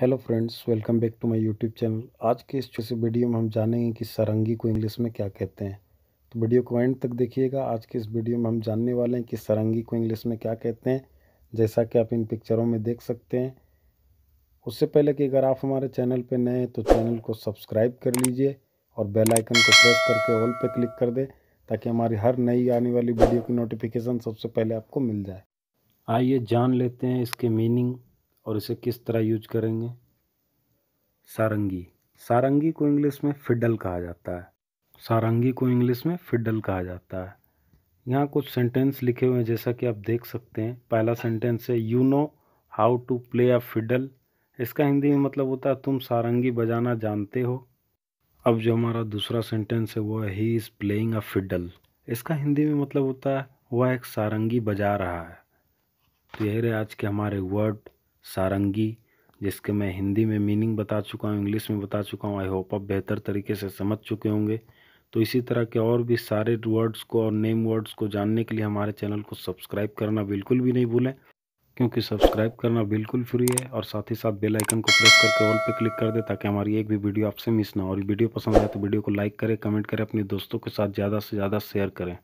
hello friends welcome back to my YouTube channel आज के इस छोटे से वीडियो में हम जानेंगे कि सारंगी को इंग्लिश में क्या कहते हैं तो वीडियो को एंड तक देखिएगा आज के इस वीडियो में हम जानने वाले हैं कि सारंगी को इंग्लिश में क्या कहते हैं जैसा कि आप इन पिक्चरों में देख सकते हैं उससे पहले कि अगर आप हमारे चैनल पर नए हैं तो चैनल को सब्सक्राइब कर लीजिए और बेलाइकन को प्रेस करके ऑल पर क्लिक कर दें ताकि हमारी हर नई आने वाली वीडियो की नोटिफिकेशन सबसे पहले आपको मिल जाए आइए जान लेते हैं इसके मीनिंग और इसे किस तरह यूज करेंगे सारंगी सारंगी को इंग्लिश में फिडल कहा जाता है सारंगी को इंग्लिश में फिडल कहा जाता है यहाँ कुछ सेंटेंस लिखे हुए हैं जैसा कि आप देख सकते हैं पहला सेंटेंस है you know how to play a fiddle इसका हिंदी में मतलब होता है तुम सारंगी बजाना जानते हो अब जो हमारा दूसरा सेंटेंस है वो है he is playing a fiddle इसका हिंदी में मतलब होता है वह एक सारंगी बजा रहा है तो यही रहे आज के हमारे वर्ड सारंगी जिसके मैं हिंदी में मीनिंग बता चुका हूँ इंग्लिश में बता चुका हूँ आई होप आप बेहतर तरीके से समझ चुके होंगे तो इसी तरह के और भी सारे वर्ड्स को और नेम वर्ड्स को जानने के लिए हमारे चैनल को सब्सक्राइब करना बिल्कुल भी नहीं भूलें क्योंकि सब्सक्राइब करना बिल्कुल फ्री है और साथ ही साथ बेल आइकन को प्रेस करके ऑल पे क्लिक कर दे ताकि हमारी एक भी वीडियो आपसे मिस ना हो और वीडियो पसंद आए तो वीडियो को लाइक करें कमेंट करें अपने दोस्तों के साथ ज़्यादा से ज़्यादा शेयर करें